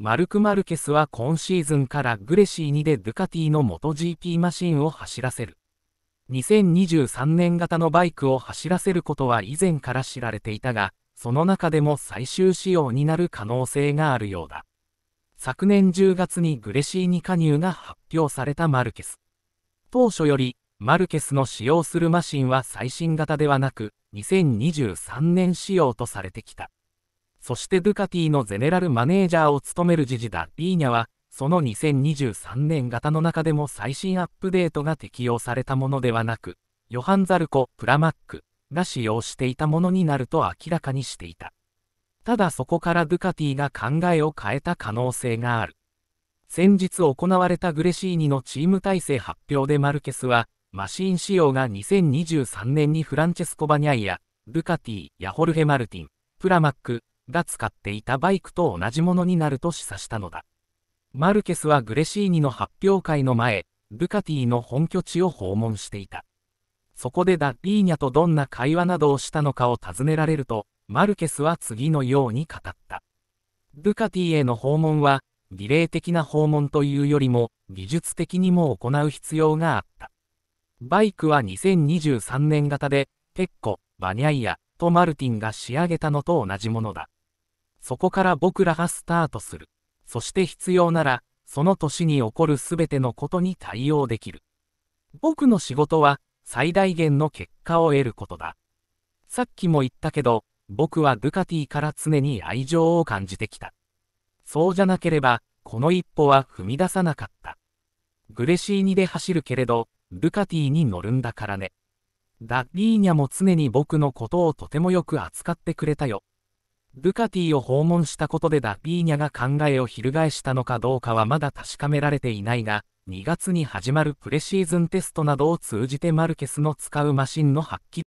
マルク・マルケスは今シーズンからグレシー2でドゥカティの元 g p マシンを走らせる。2023年型のバイクを走らせることは以前から知られていたが、その中でも最終仕様になる可能性があるようだ。昨年10月にグレシーに加入が発表されたマルケス。当初より、マルケスの使用するマシンは最新型ではなく、2023年仕様とされてきた。そしてドゥカティのゼネラルマネージャーを務めるジジダ・リーニャは、その2023年型の中でも最新アップデートが適用されたものではなく、ヨハンザルコ・プラマックが使用していたものになると明らかにしていた。ただそこからドゥカティが考えを変えた可能性がある。先日行われたグレシーニのチーム体制発表でマルケスは、マシン仕様が2023年にフランチェスコ・バニャイア、ドゥカティヤホルヘ・マルティン、プラマック、が使っていたバイクと同じものになると示唆したのだ。マルケスはグレシーニの発表会の前、ゥカティの本拠地を訪問していた。そこでダ・リーニャとどんな会話などをしたのかを尋ねられると、マルケスは次のように語った。ゥカティへの訪問は、儀礼的な訪問というよりも、技術的にも行う必要があった。バイクは2023年型で、ペッコ、バニャイアとマルティンが仕上げたのと同じものだ。そこから僕らがスタートする。そして必要なら、その年に起こるすべてのことに対応できる。僕の仕事は、最大限の結果を得ることだ。さっきも言ったけど、僕はドゥカティから常に愛情を感じてきた。そうじゃなければ、この一歩は踏み出さなかった。グレシーニで走るけれど、ドゥカティに乗るんだからね。ダッリーニャも常に僕のことをとてもよく扱ってくれたよ。ルカティを訪問したことでダピーニャが考えを翻したのかどうかはまだ確かめられていないが、2月に始まるプレシーズンテストなどを通じてマルケスの使うマシンの発揮